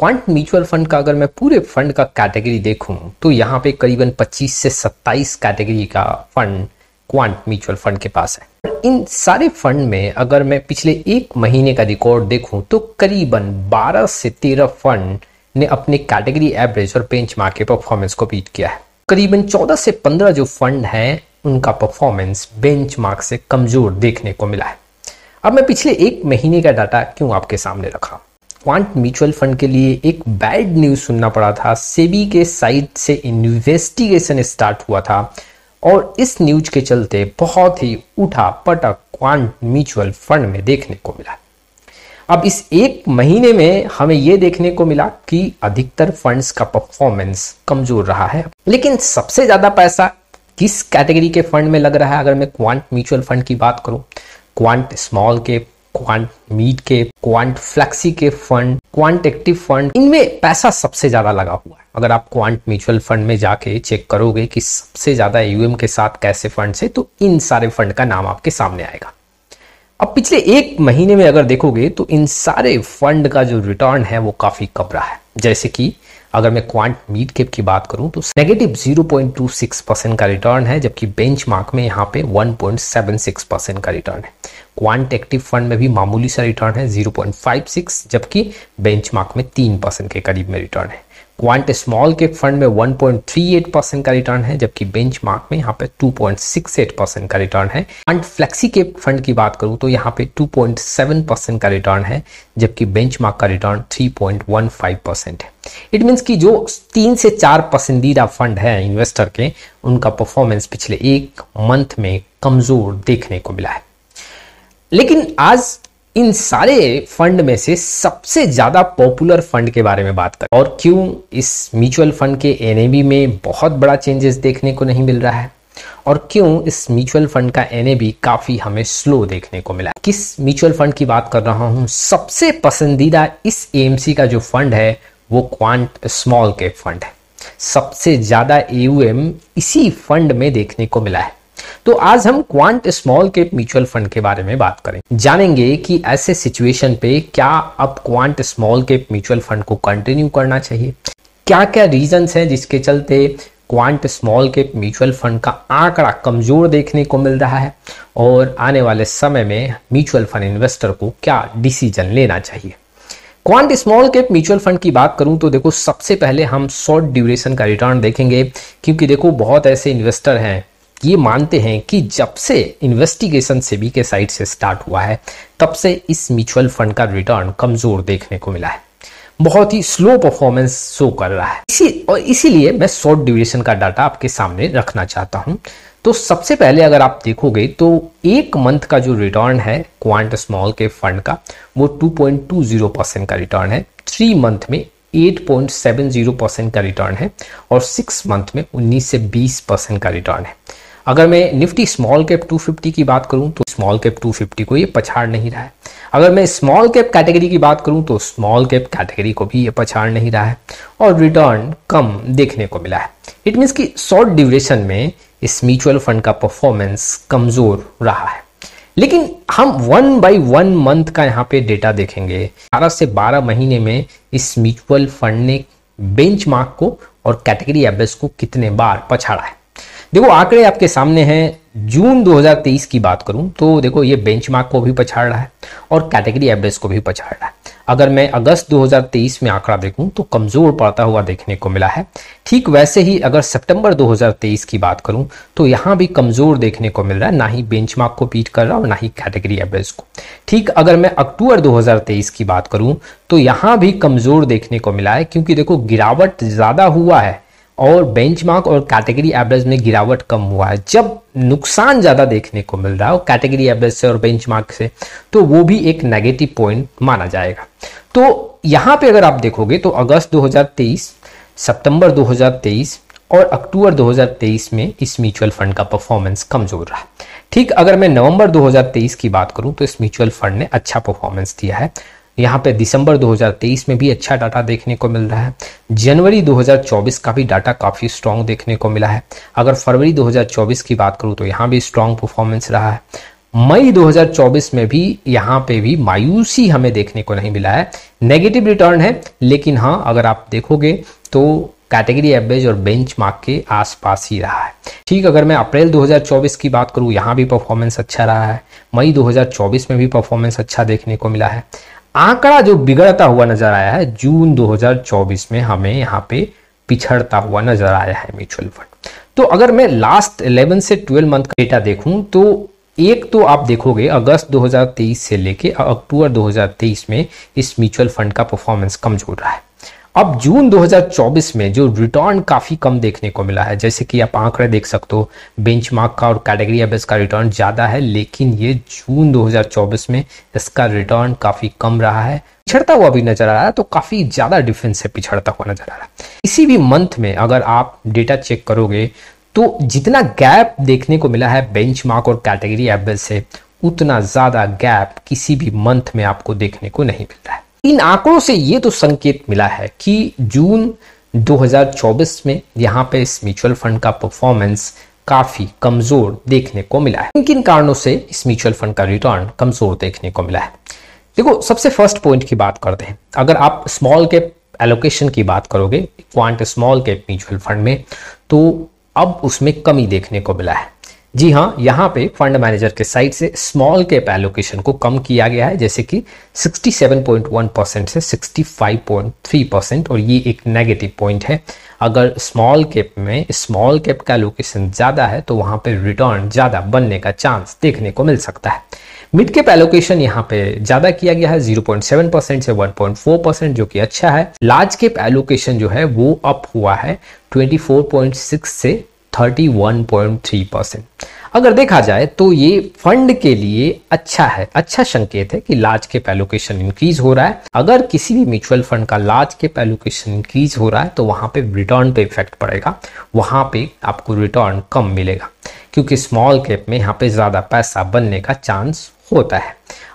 quant mutual fund का अगर मैं पूरे फंड का कैटेगरी देखूं तो यहाँ पे करीबन 25 से 27 कैटेगरी का फंड क्वांट म्यूचुअल फंड के पास है इन सारे फंड में अगर मैं पिछले एक महीने का रिकॉर्ड देखूं तो करीबन 12 से 13 फंड ने अपने कैटेगरी एवरेज और बेंच के परफॉर्मेंस को बीट किया है करीबन 14 से 15 जो फंड है उनका परफॉर्मेंस बेंच से कमज़ोर देखने को मिला है अब मैं पिछले एक महीने का डाटा क्यों आपके सामने रखा क्वांट म्यूचुअल फंड के लिए एक बैड न्यूज सुनना पड़ा था सेबी के साइड से इन्वेस्टिगेशन स्टार्ट हुआ था और इस न्यूज के चलते बहुत ही उठा पटक क्वांट म्यूचुअल फंड में देखने को मिला अब इस एक महीने में हमें यह देखने को मिला कि अधिकतर फंड्स का परफॉर्मेंस कमजोर रहा है लेकिन सबसे ज्यादा पैसा किस कैटेगरी के फंड में लग रहा है अगर मैं क्वांट म्यूचुअल फंड की बात करूं क्वांट स्मॉल के क्वांट मीट के क्वांट फ्लैक्सी के फंड क्वांट एक्टिव फंड इनमें पैसा सबसे ज्यादा लगा हुआ है अगर आप क्वांट म्यूचुअल फंड में जाके चेक करोगे कि सबसे ज्यादा एयूएम के साथ कैसे फंड है तो इन सारे फंड का नाम आपके सामने आएगा अब पिछले एक महीने में अगर देखोगे तो इन सारे फंड का जो रिटर्न है वो काफी कम रहा है जैसे कि अगर मैं क्वांट मीट कैप की बात करूं तो नेगेटिव 0.26 परसेंट का रिटर्न है जबकि बेंचमार्क में यहाँ पे 1.76 परसेंट का रिटर्न है क्वांट एक्टिव फंड में भी मामूली सा रिटर्न है 0.56 जबकि बेंचमार्क में 3 परसेंट के करीब में रिटर्न है क्वांट स्मॉल के फंड में 1.38 परसेंट का रिटर्न है जबकि बेंचमार्क में यहाँ पे 2.68 परसेंट का रिटर्न है क्वांट फ्लेक्सी के फंड की बात करूँ तो यहाँ पे 2.7 परसेंट का रिटर्न है जबकि बेंचमार्क का रिटर्न 3.15 परसेंट है इट मीन्स कि जो तीन से चार पसंदीदा फंड है इन्वेस्टर के उनका परफॉर्मेंस पिछले एक मंथ में कमजोर देखने को मिला है लेकिन आज इन सारे फंड में से सबसे ज्यादा पॉपुलर फंड के बारे में बात करें और क्यों इस म्यूचुअल फंड के एन में बहुत बड़ा चेंजेस देखने को नहीं मिल रहा है और क्यों इस म्यूचुअल फंड का एन काफ़ी हमें स्लो देखने को मिला किस म्यूचुअल फंड की बात कर रहा हूँ सबसे पसंदीदा इस ए का जो फंड है वो क्वांट स्मॉल कैप फंड है सबसे ज़्यादा एयूएम इसी फंड में देखने को मिला है तो आज हम Quant small cap mutual fund के बारे में बात करें जानेंगे कि ऐसे सिचुएशन पे क्या अब Quant small cap mutual fund को कंटिन्यू करना चाहिए क्या क्या रीजंस हैं जिसके चलते Quant small cap mutual fund का आंकड़ा कमजोर देखने को मिल रहा है और आने वाले समय में म्यूचुअल फंड इन्वेस्टर को क्या डिसीजन लेना चाहिए Quant small cap mutual fund की बात करूं तो देखो सबसे पहले हम शॉर्ट ड्यूरेशन का रिटर्न देखेंगे क्योंकि देखो बहुत ऐसे इन्वेस्टर हैं ये मानते हैं कि जब से इन्वेस्टिगेशन सेबी के साइड से स्टार्ट हुआ है तब से इस म्यूचुअल फंड का रिटर्न कमजोर देखने को मिला है बहुत ही स्लो परफॉर्मेंस शो कर रहा है इसी और इसीलिए मैं शॉर्ट ड्यूरेशन का डाटा आपके सामने रखना चाहता हूं तो सबसे पहले अगर आप देखोगे तो एक मंथ का जो रिटर्न है क्वांट स्मॉल के फंड का वो 2.20 परसेंट का रिटर्न है थ्री मंथ में 8.70 परसेंट का रिटर्न है और सिक्स मंथ में 19 से 20 परसेंट का रिटर्न है अगर मैं निफ्टी स्मॉल कैप 250 की बात करूं तो स्मॉल कैप 250 को ये पछाड़ नहीं रहा है अगर मैं स्मॉल कैप कैटेगरी की बात करूं तो स्मॉल कैप कैटेगरी को भी ये पछाड़ नहीं रहा है और रिटर्न कम देखने को मिला है इट मीन्स कि शॉर्ट ड्यूरेशन में इस म्यूचुअल फंड का परफॉर्मेंस कमजोर रहा है लेकिन हम वन बाय वन मंथ का यहाँ पे डेटा देखेंगे बारह से बारह महीने में इस म्यूचुअल फंड ने बेंचमार्क को और कैटेगरी एबेस को कितने बार पछाड़ा है देखो आंकड़े आपके सामने हैं जून 2023 की बात करूं तो देखो ये बेंचमार्क को भी पछाड़ रहा है और कैटेगरी एवरेज को भी पछाड़ रहा है अगर मैं अगस्त 2023 में आंकड़ा देखूं तो कमज़ोर पड़ता हुआ देखने को मिला है ठीक वैसे ही अगर सितंबर 2023 की बात करूं तो यहाँ भी कमज़ोर देखने को मिल रहा है ना ही बेंच को पीट कर रहा और ना ही कैटेगरी एवरेज को ठीक अगर मैं अक्टूबर दो की बात करूं तो यहाँ भी कमज़ोर देखने को मिला है क्योंकि देखो गिरावट ज़्यादा हुआ है और बेंचमार्क और कैटेगरी एवरेज में गिरावट कम हुआ है जब नुकसान ज़्यादा देखने को मिल रहा है कैटेगरी एवरेज से और बेंचमार्क से तो वो भी एक नेगेटिव पॉइंट माना जाएगा तो यहाँ पे अगर आप देखोगे तो अगस्त 2023 सितंबर 2023 और अक्टूबर 2023 में इस म्यूचुअल फंड का परफॉर्मेंस कमजोर रहा ठीक अगर मैं नवंबर 2023 की बात करूं तो इस म्यूचुअल फंड ने अच्छा परफॉर्मेंस दिया है यहाँ पे दिसंबर 2023 में भी अच्छा डाटा देखने को मिल रहा है जनवरी 2024 का भी डाटा काफ़ी स्ट्रॉन्ग देखने को मिला है अगर फरवरी 2024 की बात करूँ तो यहाँ भी स्ट्रॉन्ग परफॉर्मेंस रहा है मई 2024 में भी यहाँ पे भी मायूसी हमें देखने को नहीं मिला है नेगेटिव रिटर्न है लेकिन हाँ अगर आप देखोगे तो कैटेगरी एवरेज और बेंच के आसपास ही रहा है ठीक अगर मैं अप्रैल 2024 की बात करूँ यहाँ भी परफॉर्मेंस अच्छा रहा है मई 2024 में भी परफॉर्मेंस अच्छा देखने को मिला है आंकड़ा जो बिगड़ता हुआ नजर आया है जून 2024 में हमें यहाँ पे पिछड़ता हुआ नजर आया है म्यूचुअल फंड तो अगर मैं लास्ट 11 से 12 मंथ का डेटा देखूं तो एक तो आप देखोगे अगस्त 2023 से लेके अक्टूबर 2023 में इस म्यूचुअल फंड का परफॉर्मेंस कमजोर रहा है अब जून 2024 में जो रिटर्न काफ़ी कम देखने को मिला है जैसे कि आप आंकड़े देख सकते हो बेंचमार्क का और कैटेगरी एबेस का रिटर्न ज़्यादा है लेकिन ये जून 2024 में इसका रिटर्न काफ़ी कम रहा है पिछड़ता हुआ भी नज़र आ रहा है तो काफ़ी ज़्यादा डिफरेंस है पिछड़ता हुआ नज़र आ रहा है इसी भी मंथ में अगर आप डेटा चेक करोगे तो जितना गैप देखने को मिला है बेंच और कैटेगरी एबेस से उतना ज़्यादा गैप किसी भी मंथ में आपको देखने को नहीं मिलता है इन आंकड़ों से ये तो संकेत मिला है कि जून 2024 में यहाँ पे इस म्यूचुअल फंड का परफॉर्मेंस काफी कमजोर देखने को मिला है किन किन कारणों से इस म्यूचुअल फंड का रिटर्न कमजोर देखने को मिला है देखो सबसे फर्स्ट पॉइंट की बात करते हैं अगर आप स्मॉल कैप एलोकेशन की बात करोगे Quant small cap mutual fund में तो अब उसमें कमी देखने को मिला है जी हाँ यहाँ पे फंड मैनेजर के साइड से स्मॉल कैप एलोकेशन को कम किया गया है जैसे कि 67.1 परसेंट से 65.3 परसेंट और ये एक नेगेटिव पॉइंट है अगर स्मॉल कैप में स्मॉल कैप का एलोकेशन ज़्यादा है तो वहाँ पे रिटर्न ज़्यादा बनने का चांस देखने को मिल सकता है मिड कैप एलोकेशन यहाँ पे ज़्यादा किया गया है 0.7 परसेंट से 1.4 परसेंट जो कि अच्छा है लार्ज कैप एलोकेशन जो है वो अप हुआ है 24.6 से 31.3 परसेंट अगर देखा जाए तो ये फंड के लिए अच्छा है अच्छा संकेत है कि लार्ज के एलोकेशन इंक्रीज हो रहा है अगर किसी भी म्यूचुअल फंड का लार्ज के एलोकेशन इंक्रीज हो रहा है तो वहां पे रिटर्न पे इफेक्ट पड़ेगा वहां पे आपको रिटर्न कम मिलेगा क्योंकि स्मॉल कैप में यहाँ पे ज़्यादा पैसा बनने का चांस होता है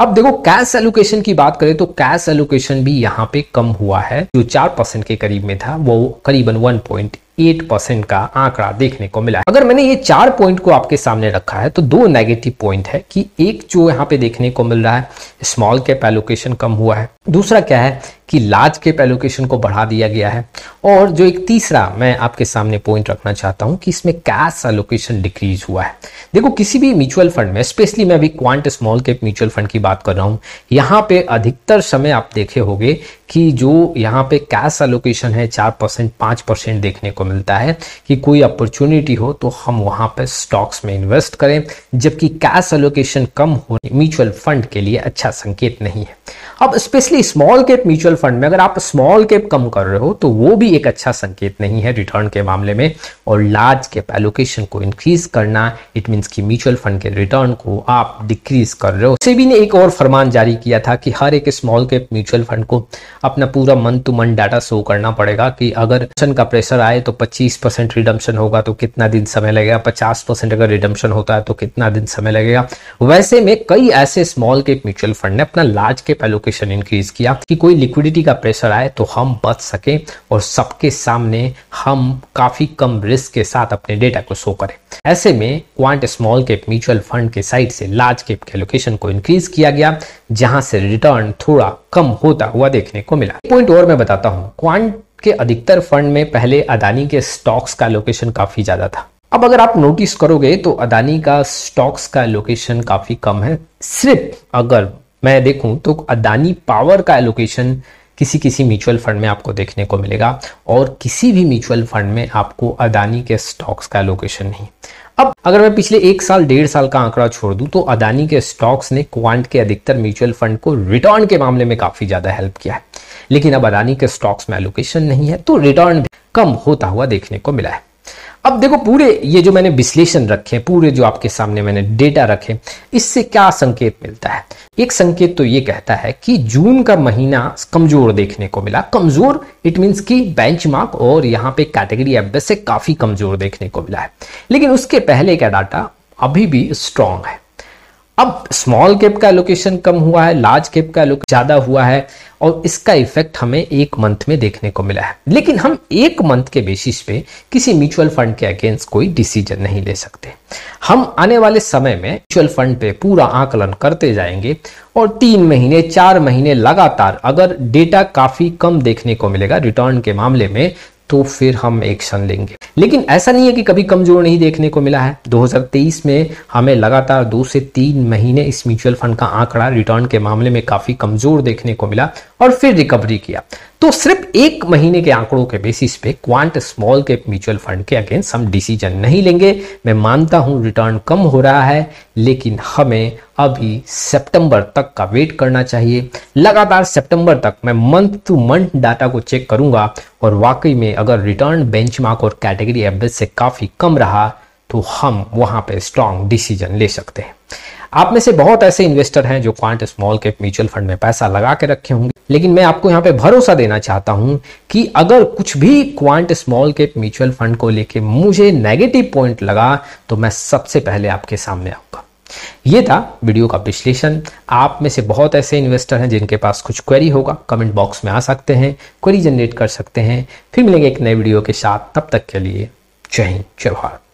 अब देखो कैश एलोकेशन की बात करें तो कैश एलोकेशन भी यहाँ पे कम हुआ है जो चार परसेंट के करीब में था वो करीबन वन पॉइंट एट परसेंट का आंकड़ा देखने को मिला अगर मैंने ये चार पॉइंट को आपके सामने रखा है तो दो नेगेटिव पॉइंट है कि एक जो यहाँ पे देखने को मिल रहा है स्मॉल कैप एलोकेशन कम हुआ है दूसरा क्या है कि लार्ज कैप एलोकेशन को बढ़ा दिया गया है और जो एक तीसरा मैं आपके सामने पॉइंट रखना चाहता हूँ कि इसमें कैश एलोकेशन डिक्रीज हुआ है देखो किसी भी म्यूचुअल फंड में स्पेशली मैं अभी Quant small cap mutual fund की बात कर रहा हूं यहां पे अधिकतर समय आप देखे होंगे कि जो यहाँ पे कैश एलोकेशन है चार परसेंट पाँच परसेंट देखने को मिलता है कि कोई अपॉर्चुनिटी हो तो हम वहाँ पे स्टॉक्स में इन्वेस्ट करें जबकि कैश एलोकेशन कम होने म्यूचुअल फंड के लिए अच्छा संकेत नहीं है अब specially small cap mutual fund में अगर आप स्मॉल कैप कम कर रहे हो तो वो भी एक अच्छा संकेत नहीं है रिटर्न के मामले में और लार्ज कैप एलोकेशन को इंक्रीज करना इट मीन्स कि म्यूचुअल फंड के रिटर्न को आप डिक्रीज कर रहे हो सेबी ने एक और फरमान जारी किया था कि हर एक स्मॉल कैप म्यूचुअल फंड को अपना पूरा month to month data show करना पड़ेगा कि अगर का प्रेशर आए तो 25 परसेंट रिडम्पशन होगा तो कितना दिन समय लगेगा 50 परसेंट अगर रिडम्पशन होता है तो कितना दिन समय लगेगा वैसे में कई ऐसे स्मॉल केप म्यूचुअल फंड ने अपना लार्ज केप एलोकेशन इंक्रीज किया कि कोई लिक्विडिटी का प्रेशर आए तो हम बच सके और सबके सामने हम काफी कम रिस्क के साथ अपने डेटा को शो करें ऐसे में Quant small cap mutual fund के साइड से लार्ज केप के एलोकेशन को इंक्रीज किया गया जहां से रिटर्न थोड़ा कम होता हुआ देखने को मिला पॉइंट और मैं बताता हूँ क्वांट के अधिकतर फंड में पहले अदानी के स्टॉक्स का लोकेशन काफी ज्यादा था अब अगर आप नोटिस करोगे तो अदानी का स्टॉक्स का लोकेशन काफी कम है सिर्फ अगर मैं देखूं तो अदानी पावर का एलोकेशन किसी किसी म्यूचुअल फंड में आपको देखने को मिलेगा और किसी भी म्यूचुअल फंड में आपको अदानी के स्टॉक्स का लोकेशन नहीं अब अगर मैं पिछले एक साल डेढ़ साल का आंकड़ा छोड़ दूं तो अदानी के स्टॉक्स ने क्वांट के अधिकतर म्यूचुअल फंड को रिटर्न के मामले में काफी ज्यादा हेल्प किया है लेकिन अब अदानी के स्टॉक्स में एलोकेशन नहीं है तो रिटर्न कम होता हुआ देखने को मिला है अब देखो पूरे ये जो मैंने विश्लेषण रखे पूरे जो आपके सामने मैंने डेटा रखे इससे क्या संकेत मिलता है एक संकेत तो ये कहता है कि जून का महीना कमजोर देखने को मिला कमजोर इट मींस कि बेंचमार्क और यहां पे कैटेगरी एफ से काफी कमजोर देखने को मिला है लेकिन उसके पहले का डाटा अभी भी स्ट्रांग है अब स्मॉल कैप का एलोकेशन कम हुआ है लार्ज कैप का एलोकेशन ज्यादा हुआ है और इसका इफेक्ट हमें एक मंथ में देखने को मिला है लेकिन हम एक मंथ के बेसिस पे किसी म्यूचुअल फंड के अगेंस्ट कोई डिसीजन नहीं ले सकते हम आने वाले समय में म्यूचुअल फंड पे पूरा आकलन करते जाएंगे और तीन महीने चार महीने लगातार अगर डेटा काफी कम देखने को मिलेगा रिटर्न के मामले में तो फिर हम एक्शन लेंगे लेकिन ऐसा नहीं है कि कभी कमजोर नहीं देखने को मिला है 2023 में हमें लगातार दो से तीन महीने इस म्यूचुअल फंड का आंकड़ा रिटर्न के मामले में काफी कमजोर देखने को मिला और फिर रिकवरी किया तो सिर्फ एक महीने के आंकड़ों के बेसिस पे Quant small cap mutual fund के अगेंस्ट हम डिसीजन नहीं लेंगे मैं मानता हूं रिटर्न कम हो रहा है लेकिन हमें अभी सितंबर तक का वेट करना चाहिए लगातार सितंबर तक मैं मंथ टू मंथ डाटा को चेक करूंगा और वाकई में अगर रिटर्न बेंचमार्क और कैटेगरी एवरेज से काफ़ी कम रहा तो हम वहां पे स्ट्रांग डिसीजन ले सकते हैं आप में से बहुत ऐसे इन्वेस्टर हैं जो Quant small cap mutual fund में पैसा लगा के रखे होंगे लेकिन मैं आपको यहाँ पे भरोसा देना चाहता हूं कि अगर कुछ भी Quant small cap mutual fund को लेके मुझे नेगेटिव पॉइंट लगा तो मैं सबसे पहले आपके सामने आऊंगा ये था वीडियो का विश्लेषण आप में से बहुत ऐसे इन्वेस्टर हैं जिनके पास कुछ क्वेरी होगा कमेंट बॉक्स में आ सकते हैं क्वेरी जनरेट कर सकते हैं फिर मिलेंगे एक नए वीडियो के साथ तब तक के लिए जय हिंद जय भारत